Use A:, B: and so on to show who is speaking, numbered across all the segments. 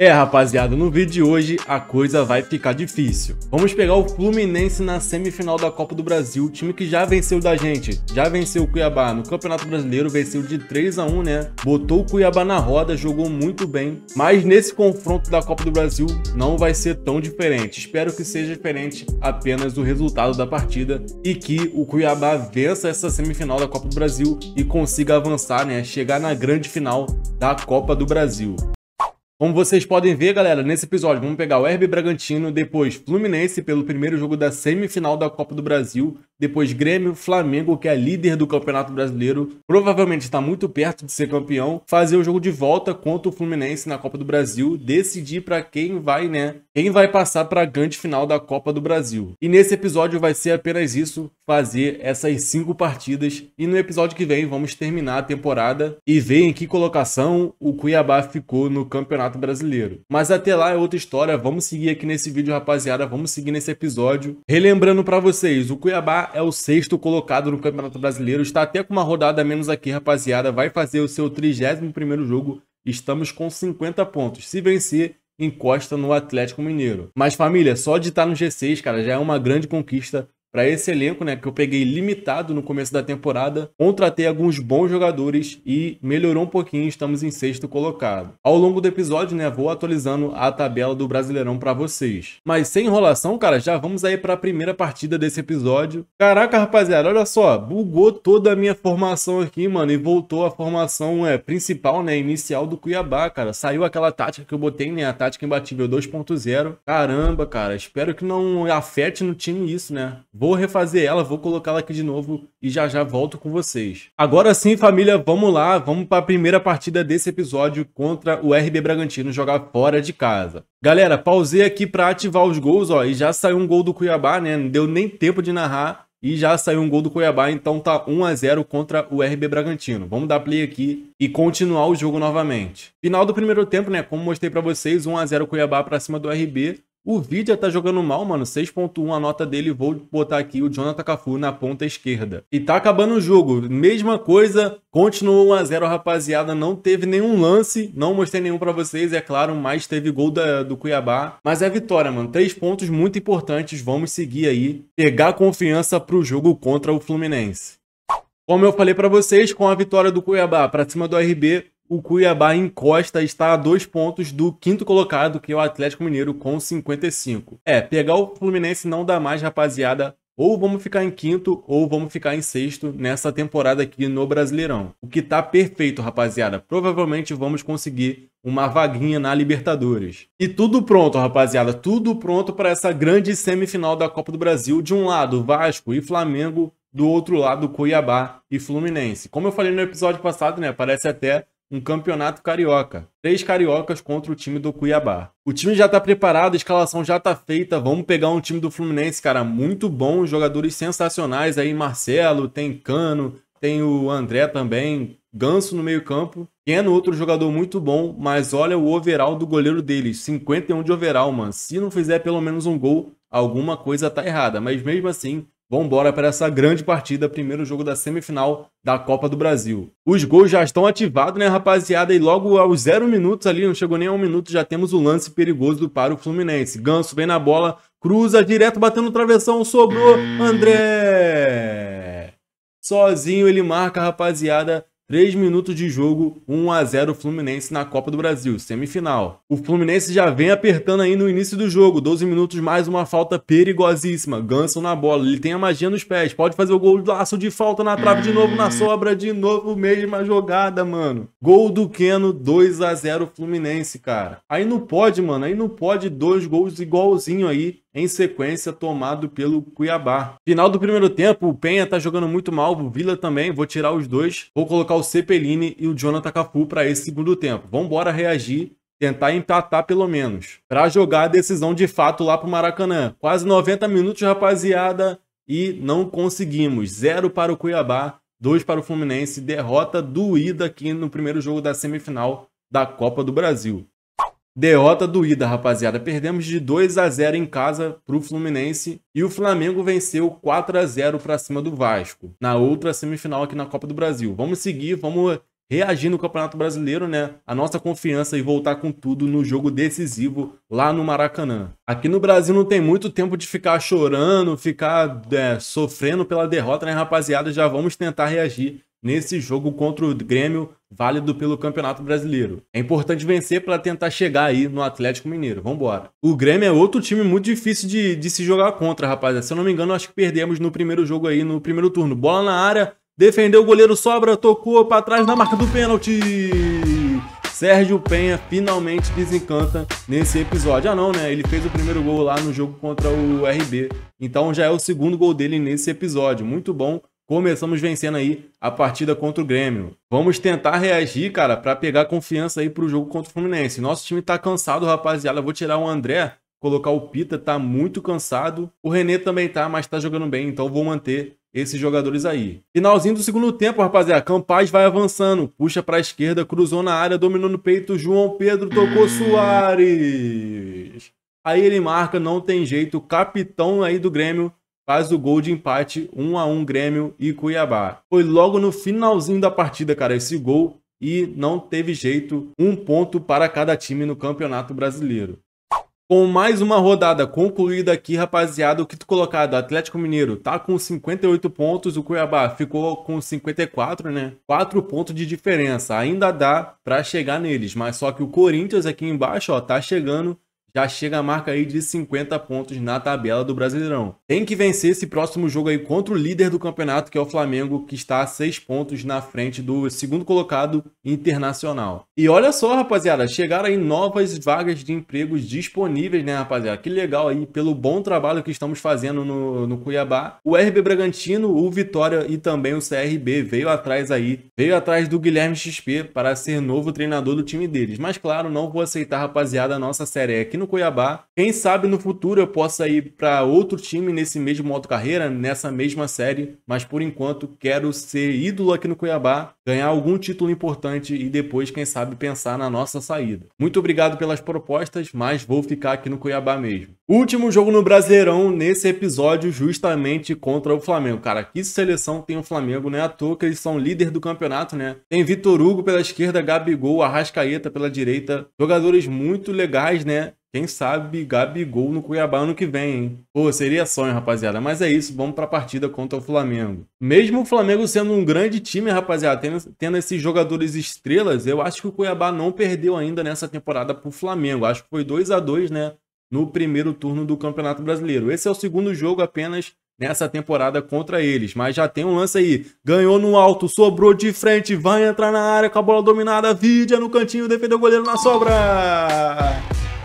A: É, rapaziada, no vídeo de hoje a coisa vai ficar difícil. Vamos pegar o Fluminense na semifinal da Copa do Brasil, time que já venceu da gente. Já venceu o Cuiabá no Campeonato Brasileiro, venceu de 3 a 1, né? Botou o Cuiabá na roda, jogou muito bem. Mas nesse confronto da Copa do Brasil não vai ser tão diferente. Espero que seja diferente apenas o resultado da partida e que o Cuiabá vença essa semifinal da Copa do Brasil e consiga avançar, né? Chegar na grande final da Copa do Brasil. Como vocês podem ver, galera, nesse episódio vamos pegar o Herb Bragantino, depois Fluminense pelo primeiro jogo da semifinal da Copa do Brasil, depois Grêmio, Flamengo, que é líder do Campeonato Brasileiro, provavelmente está muito perto de ser campeão, fazer o jogo de volta contra o Fluminense na Copa do Brasil, decidir para quem vai, né? Quem vai passar para a grande final da Copa do Brasil. E nesse episódio vai ser apenas isso, fazer essas cinco partidas e no episódio que vem vamos terminar a temporada e ver em que colocação o Cuiabá ficou no Campeonato Brasileiro. Mas até lá é outra história, vamos seguir aqui nesse vídeo, rapaziada, vamos seguir nesse episódio. Relembrando para vocês, o Cuiabá é o sexto colocado no Campeonato Brasileiro. Está até com uma rodada menos aqui, rapaziada. Vai fazer o seu 31º jogo. Estamos com 50 pontos. Se vencer, encosta no Atlético Mineiro. Mas família, só de estar no G6, cara, já é uma grande conquista. Para esse elenco, né, que eu peguei limitado no começo da temporada, contratei alguns bons jogadores e melhorou um pouquinho, estamos em sexto colocado. Ao longo do episódio, né, vou atualizando a tabela do Brasileirão para vocês. Mas sem enrolação, cara, já vamos aí para a primeira partida desse episódio. Caraca, rapaziada, olha só, bugou toda a minha formação aqui, mano, e voltou a formação é, principal, né, inicial do Cuiabá, cara. Saiu aquela tática que eu botei, né, a tática imbatível 2.0. Caramba, cara, espero que não afete no time isso, né? Vou refazer ela, vou colocá-la aqui de novo e já já volto com vocês. Agora sim, família, vamos lá, vamos para a primeira partida desse episódio contra o RB Bragantino jogar fora de casa. Galera, pausei aqui para ativar os gols, ó, e já saiu um gol do Cuiabá, né? Não deu nem tempo de narrar e já saiu um gol do Cuiabá, então tá 1 a 0 contra o RB Bragantino. Vamos dar play aqui e continuar o jogo novamente. Final do primeiro tempo, né? Como mostrei para vocês, 1 a 0 Cuiabá para cima do RB. O Vidia tá jogando mal, mano. 6.1 a nota dele. Vou botar aqui o Jonathan Cafu na ponta esquerda. E tá acabando o jogo. Mesma coisa. Continuou 1x0, rapaziada. Não teve nenhum lance. Não mostrei nenhum pra vocês, é claro. Mas teve gol da, do Cuiabá. Mas é vitória, mano. Três pontos muito importantes. Vamos seguir aí. Pegar confiança pro jogo contra o Fluminense. Como eu falei pra vocês, com a vitória do Cuiabá pra cima do RB, o Cuiabá encosta está a dois pontos do quinto colocado, que é o Atlético Mineiro, com 55. É, pegar o Fluminense não dá mais, rapaziada. Ou vamos ficar em quinto, ou vamos ficar em sexto nessa temporada aqui no Brasileirão. O que tá perfeito, rapaziada. Provavelmente vamos conseguir uma vaguinha na Libertadores. E tudo pronto, rapaziada. Tudo pronto para essa grande semifinal da Copa do Brasil. De um lado, Vasco e Flamengo. Do outro lado, Cuiabá e Fluminense. Como eu falei no episódio passado, né? Parece até um campeonato carioca. Três cariocas contra o time do Cuiabá. O time já tá preparado, a escalação já tá feita. Vamos pegar um time do Fluminense, cara, muito bom, jogadores sensacionais aí, Marcelo, tem Cano, tem o André também, Ganso no meio-campo. Keno, outro jogador muito bom, mas olha o overall do goleiro deles, 51 de overall, mano. Se não fizer pelo menos um gol, alguma coisa tá errada, mas mesmo assim, Vamos embora para essa grande partida, primeiro jogo da semifinal da Copa do Brasil. Os gols já estão ativados, né, rapaziada? E logo aos zero minutos ali, não chegou nem a um minuto, já temos o lance perigoso do para o Fluminense. Ganso vem na bola, cruza direto, batendo travessão, sobrou André! Sozinho ele marca, rapaziada, 3 minutos de jogo, 1 a 0 Fluminense na Copa do Brasil, semifinal. O Fluminense já vem apertando aí no início do jogo, 12 minutos mais uma falta perigosíssima. Ganso na bola, ele tem a magia nos pés, pode fazer o gol do laço de falta na trave de novo na hum. sobra, de novo mesma jogada, mano. Gol do Keno, 2 a 0 Fluminense, cara. Aí não pode, mano, aí não pode dois gols igualzinho aí em sequência tomado pelo Cuiabá. Final do primeiro tempo, o Penha tá jogando muito mal, o Vila também, vou tirar os dois, vou colocar o Cepelini e o Jonathan Cafu para esse segundo tempo. Vambora reagir, tentar empatar pelo menos, para jogar a decisão de fato lá pro Maracanã. Quase 90 minutos, rapaziada, e não conseguimos. Zero para o Cuiabá, dois para o Fluminense, derrota doída aqui no primeiro jogo da semifinal da Copa do Brasil. Derrota doída, rapaziada. Perdemos de 2 a 0 em casa para o Fluminense e o Flamengo venceu 4 a 0 para cima do Vasco na outra semifinal aqui na Copa do Brasil. Vamos seguir, vamos reagir no Campeonato Brasileiro, né? A nossa confiança e voltar com tudo no jogo decisivo lá no Maracanã. Aqui no Brasil não tem muito tempo de ficar chorando, ficar é, sofrendo pela derrota, né, rapaziada? Já vamos tentar reagir nesse jogo contra o Grêmio, válido pelo Campeonato Brasileiro. É importante vencer para tentar chegar aí no Atlético Mineiro. Vambora. O Grêmio é outro time muito difícil de, de se jogar contra, rapaziada. Se eu não me engano, acho que perdemos no primeiro jogo aí, no primeiro turno. Bola na área, defendeu o goleiro, sobra, tocou para trás na marca do pênalti. Sérgio Penha finalmente desencanta nesse episódio. Ah, não, né? Ele fez o primeiro gol lá no jogo contra o RB. Então já é o segundo gol dele nesse episódio. Muito bom começamos vencendo aí a partida contra o Grêmio. Vamos tentar reagir, cara, para pegar confiança aí pro jogo contra o Fluminense. Nosso time tá cansado, rapaziada. Eu vou tirar o André, colocar o Pita, tá muito cansado. O René também tá, mas tá jogando bem, então vou manter esses jogadores aí. Finalzinho do segundo tempo, rapaziada. Campaz vai avançando, puxa para a esquerda, cruzou na área, dominou no peito. João Pedro tocou Soares. Aí ele marca, não tem jeito. Capitão aí do Grêmio faz o gol de empate 1 a 1 Grêmio e Cuiabá. Foi logo no finalzinho da partida, cara, esse gol e não teve jeito, um ponto para cada time no Campeonato Brasileiro. Com mais uma rodada concluída aqui, rapaziada, o quinto colocado, Atlético Mineiro, tá com 58 pontos, o Cuiabá ficou com 54, né? 4 pontos de diferença, ainda dá para chegar neles, mas só que o Corinthians aqui embaixo, ó, tá chegando já chega a marca aí de 50 pontos na tabela do Brasileirão. Tem que vencer esse próximo jogo aí contra o líder do campeonato, que é o Flamengo, que está a 6 pontos na frente do segundo colocado internacional. E olha só, rapaziada, chegaram aí novas vagas de empregos disponíveis, né, rapaziada? Que legal aí, pelo bom trabalho que estamos fazendo no, no Cuiabá. O RB Bragantino, o Vitória e também o CRB veio atrás aí, veio atrás do Guilherme XP para ser novo treinador do time deles. Mas claro, não vou aceitar, rapaziada, a nossa série aqui no Cuiabá. Quem sabe no futuro eu possa ir para outro time nesse mesmo modo carreira, nessa mesma série, mas por enquanto quero ser ídolo aqui no Cuiabá, ganhar algum título importante e depois, quem sabe, pensar na nossa saída. Muito obrigado pelas propostas, mas vou ficar aqui no Cuiabá mesmo. Último jogo no Brasileirão nesse episódio, justamente contra o Flamengo. Cara, que seleção tem o Flamengo, né? À toa que eles são líder do campeonato, né? Tem Vitor Hugo pela esquerda, Gabigol, Arrascaeta pela direita. Jogadores muito legais, né? Quem sabe Gabigol no Cuiabá ano que vem, hein? Pô, seria sonho, rapaziada. Mas é isso, vamos para a partida contra o Flamengo. Mesmo o Flamengo sendo um grande time, rapaziada, tendo, tendo, esses jogadores estrelas, eu acho que o Cuiabá não perdeu ainda nessa temporada pro Flamengo. Acho que foi 2 a 2 né? No primeiro turno do Campeonato Brasileiro. Esse é o segundo jogo apenas nessa temporada contra eles. Mas já tem um lance aí. Ganhou no alto, sobrou de frente, vai entrar na área com a bola dominada. Vidia no cantinho, defendeu o goleiro na sobra.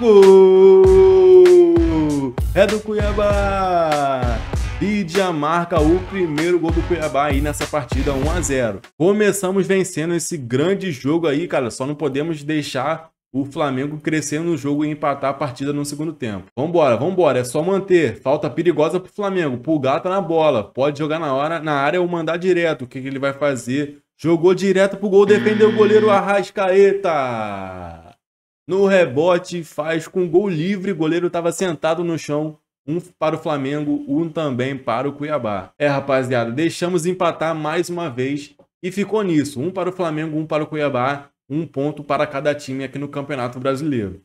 A: Gol! É do Cuiabá! Lídia marca o primeiro gol do Cuiabá aí nessa partida 1 a 0. Começamos vencendo esse grande jogo aí, cara. Só não podemos deixar o Flamengo crescer no jogo e empatar a partida no segundo tempo. Vambora, vambora, é só manter. Falta perigosa pro Flamengo. Pulgar tá na bola. Pode jogar na hora, na área ou mandar direto. O que, que ele vai fazer? Jogou direto pro gol, defendeu o goleiro Arrascaeta. No rebote, faz com gol livre. goleiro estava sentado no chão. Um para o Flamengo, um também para o Cuiabá. É, rapaziada, deixamos empatar mais uma vez. E ficou nisso. Um para o Flamengo, um para o Cuiabá. Um ponto para cada time aqui no Campeonato Brasileiro.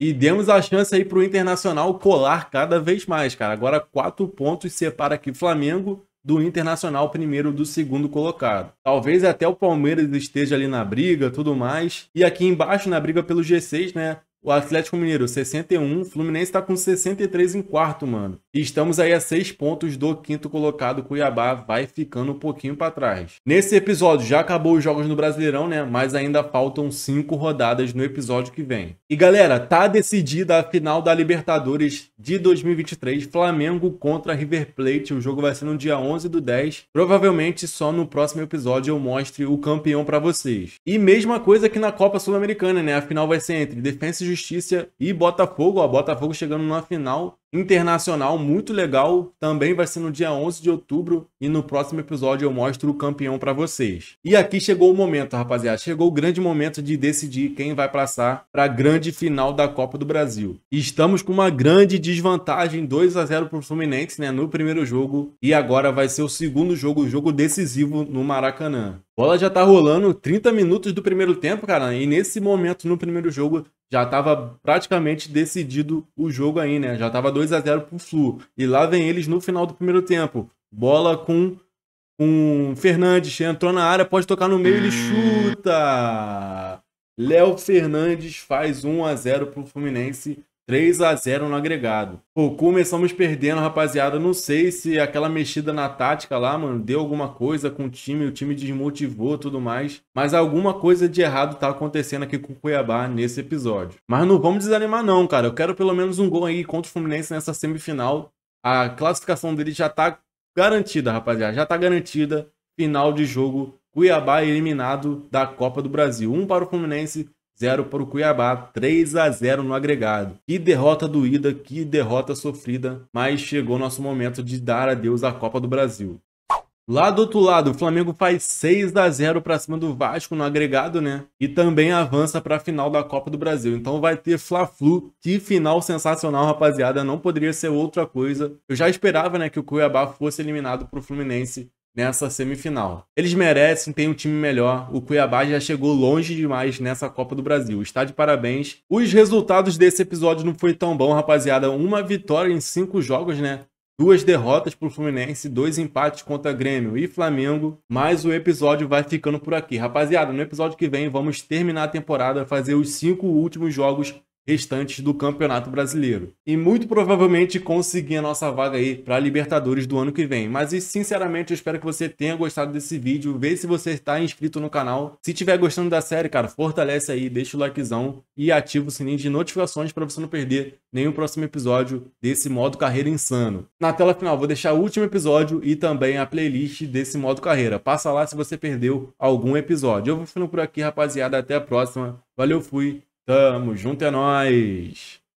A: E demos a chance aí para o Internacional colar cada vez mais, cara. Agora quatro pontos separa aqui Flamengo do Internacional, primeiro do segundo colocado. Talvez até o Palmeiras esteja ali na briga, tudo mais. E aqui embaixo, na briga pelo G6, né? O Atlético Mineiro, 61. O Fluminense está com 63 em quarto, mano. E estamos aí a 6 pontos do quinto colocado. Cuiabá vai ficando um pouquinho para trás. Nesse episódio já acabou os jogos no Brasileirão, né? Mas ainda faltam 5 rodadas no episódio que vem. E galera, tá decidida a final da Libertadores de 2023. Flamengo contra River Plate. O jogo vai ser no dia 11 do 10. Provavelmente só no próximo episódio eu mostre o campeão para vocês. E mesma coisa que na Copa Sul-Americana, né? A final vai ser entre Defensa e Justiça Justiça e Botafogo. Ó, Botafogo chegando na final internacional muito legal, também vai ser no dia 11 de outubro e no próximo episódio eu mostro o campeão para vocês. E aqui chegou o momento, rapaziada, chegou o grande momento de decidir quem vai passar para a grande final da Copa do Brasil. Estamos com uma grande desvantagem, 2 a 0 para o Fluminense, né, no primeiro jogo e agora vai ser o segundo jogo, o jogo decisivo no Maracanã. Bola já tá rolando 30 minutos do primeiro tempo, cara, e nesse momento no primeiro jogo já tava praticamente decidido o jogo aí, né? Já tava 2 a 0 pro Flu. E lá vem eles no final do primeiro tempo. Bola com um Fernandes entrou na área, pode tocar no meio, ele hum. chuta. Léo Fernandes faz 1 a 0 pro Fluminense 3 a 0 no agregado. Pô, começamos perdendo, rapaziada. Não sei se aquela mexida na tática lá, mano, deu alguma coisa com o time, o time desmotivou tudo mais. Mas alguma coisa de errado tá acontecendo aqui com o Cuiabá nesse episódio. Mas não vamos desanimar, não, cara. Eu quero pelo menos um gol aí contra o Fluminense nessa semifinal. A classificação dele já tá garantida, rapaziada. Já tá garantida. Final de jogo. Cuiabá eliminado da Copa do Brasil. Um para o Fluminense 0 para o Cuiabá, 3 a 0 no agregado. Que derrota doída, que derrota sofrida, mas chegou nosso momento de dar adeus à Copa do Brasil. Lá do outro lado, o Flamengo faz 6 a 0 para cima do Vasco no agregado, né? E também avança para a final da Copa do Brasil. Então vai ter Fla-Flu. Que final sensacional, rapaziada. Não poderia ser outra coisa. Eu já esperava, né, que o Cuiabá fosse eliminado para o Fluminense nessa semifinal. Eles merecem, tem um time melhor. O Cuiabá já chegou longe demais nessa Copa do Brasil. Está de parabéns. Os resultados desse episódio não foi tão bom, rapaziada. Uma vitória em cinco jogos, né? Duas derrotas para o Fluminense, dois empates contra Grêmio e Flamengo, mas o episódio vai ficando por aqui. Rapaziada, no episódio que vem vamos terminar a temporada, fazer os cinco últimos jogos restantes do Campeonato Brasileiro. E muito provavelmente conseguir a nossa vaga aí para Libertadores do ano que vem. Mas e, sinceramente, eu espero que você tenha gostado desse vídeo. Vê se você está inscrito no canal. Se estiver gostando da série, cara, fortalece aí, deixa o likezão e ativa o sininho de notificações para você não perder nenhum próximo episódio desse modo carreira insano. Na tela final, vou deixar o último episódio e também a playlist desse modo carreira. Passa lá se você perdeu algum episódio. Eu vou ficando por aqui, rapaziada. Até a próxima. Valeu, fui Tamo junto é nós.